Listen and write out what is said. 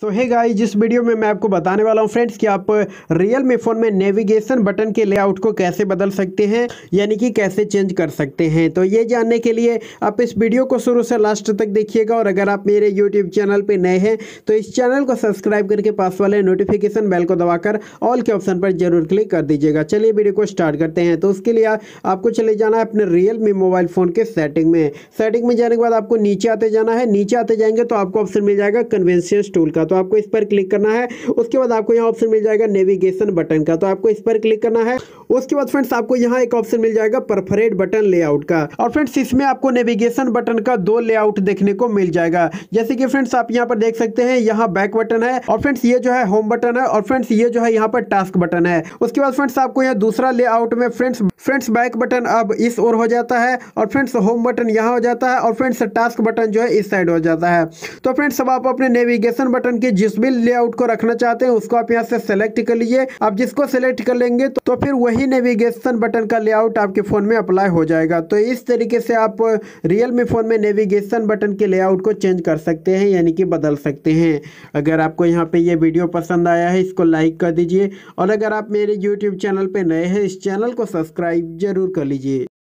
तो hey guys जिस video में मैं आपको बताने वाला हूं फ्रेंड्स कि आप रियल मी फ़ोन में नेविगेशन बटन के लेआउट को कैसे बदल सकते हैं यानी कि कैसे चेंज कर सकते हैं तो ये जानने के लिए आप इस वीडियो को शुरू से लास्ट तक देखिएगा और अगर आप मेरे यूट्यूब चैनल पर नए हैं तो इस चैनल को सब्सक्राइब करके पास वाले नोटिफिकेशन बेल को दबाकर ऑल के ऑप्शन पर जरूर क्लिक कर दीजिएगा चलिए वीडियो को स्टार्ट करते हैं तो उसके लिए आपको चले जाना है अपने रियल मी मोबाइल फ़ोन के सेटिंग में सेटिंग में जाने के बाद आपको नीचे आते जाना है नीचे आते जाएंगे तो आपको ऑप्शन मिल जाएगा कन्वेंसियस टूल का तो आपको इस पर क्लिक करना है उसके बाद आपको यहाँ ऑप्शन मिल जाएगा नेविगेशन बटन का तो आपको इस पर क्लिक करना है उसके बाद फ्रेंड्स आपको यहाँ एक ऑप्शन मिल जाएगा परफरेट बटन लेआउट का और फ्रेंड्स इसमें आपको नेविगेशन बटन का दो लेआउट देखने को मिल जाएगा जैसे कि फ्रेंड्स आप यहाँ पर देख सकते हैं यहाँ बैक बटन है और फ्रेंड्स ये जो है होम बटन है और फ्रेंड्स ये जो है यहाँ पर टास्क बटन है उसके बाद फ्रेंड्स आपको यहाँ दूसरा लेआउट में फ्रेंड्स फ्रेंड्स बैक बटन अब इस ओर हो जाता है और फ्रेंड्स होम बटन यहाँ हो जाता है और फ्रेंड्स टास्क बटन जो है इस साइड हो जाता है तो फ्रेंड्स अब आप अपने नेविगेशन बटन के जिस भी लेआउट को रखना चाहते हैं उसको आप यहाँ से सेलेक्ट कर लीजिए आप जिसको सेलेक्ट कर लेंगे तो फिर वही नेविगेशन बटन का लेआउट आपके फ़ोन में अप्लाई हो जाएगा तो इस तरीके से आप रियल मी फ़ोन में नेविगेशन बटन के लेआउट को चेंज कर सकते हैं यानी कि बदल सकते हैं अगर आपको यहाँ पे ये वीडियो पसंद आया है इसको लाइक कर दीजिए और अगर आप मेरे यूट्यूब चैनल पर नए हैं इस चैनल को सब्सक्राइब जरूर कर लीजिए